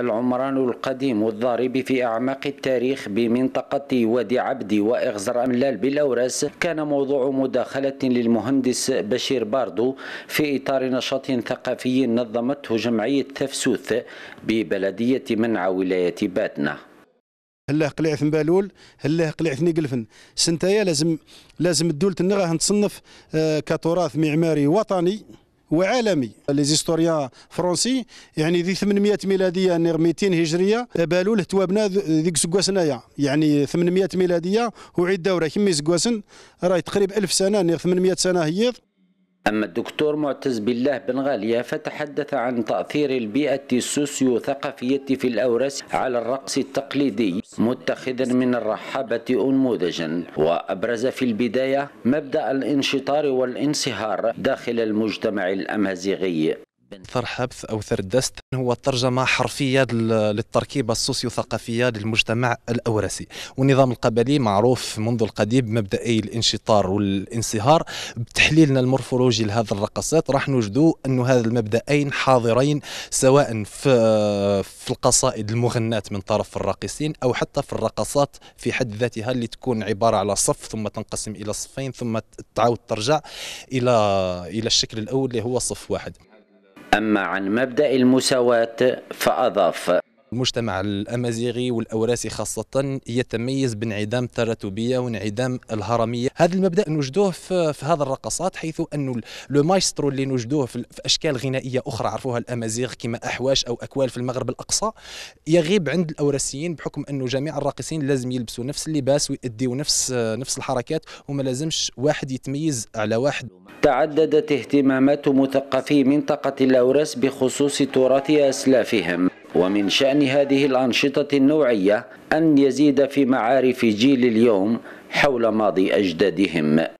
العمران القديم والضارب في أعماق التاريخ بمنطقة وادي عبدي وإغزر أملال بالأوراس كان موضوع مداخلة للمهندس بشير باردو في إطار نشاط ثقافي نظمته جمعية تفسوث ببلدية منع ولاية باتنا هلاه قلع بالول هلاه قلع في نقلفن سنتايا لازم لازم الدولة النغة تصنف آه، كتراث معماري وطني وعالمي لي ليزيستوريان فرونسي يعني ذي 800 ميلاديه نير 200 هجريه بالو توابنا ذيك سكواسنايا يعني 800 ميلاديه وعيد دوره كيما سكواسن راهي تقريبا 1000 سنه نير 800 سنه هيض أما الدكتور معتز بالله بن غالية فتحدث عن تأثير البيئة السوسيو ثقافية في الأورس على الرقص التقليدي متخذا من الرحابة أنموذجا وأبرز في البداية مبدأ الانشطار والانصهار داخل المجتمع الأمازيغي جدا ثر حبث أو ثر دست هو ترجمة حرفية للتركيبة السوسيو ثقافية للمجتمع الأورسي والنظام القبلي معروف منذ القديم بمبدئي الانشطار والانصهار بتحليلنا المورفولوجي لهذه الرقصات راح نوجدوا انه هذا المبدئين حاضرين سواء في, في القصائد المغنات من طرف الراقصين أو حتى في الرقصات في حد ذاتها اللي تكون عبارة على صف ثم تنقسم إلى صفين ثم تعاود ترجع إلى إلى الشكل الأول اللي هو صف واحد أما عن مبدأ المساواة فأضاف المجتمع الامازيغي والاوراسي خاصه يتميز بانعدام التراتبيه وانعدام الهرميه هذا المبدا نوجدوه في, في هذا الرقصات حيث انه لو مايسترو اللي نوجدوه في, في اشكال غنائيه اخرى عرفوها الامازيغ كما احواش او اكوال في المغرب الاقصى يغيب عند الاوراسيين بحكم انه جميع الراقصين لازم يلبسوا نفس اللباس ويؤديوا نفس نفس الحركات وما لازمش واحد يتميز على واحد تعددت اهتمامات مثقفي منطقه الاوراس بخصوص تراث اسلافهم ومن شأن هذه الأنشطة النوعية أن يزيد في معارف جيل اليوم حول ماضي أجدادهم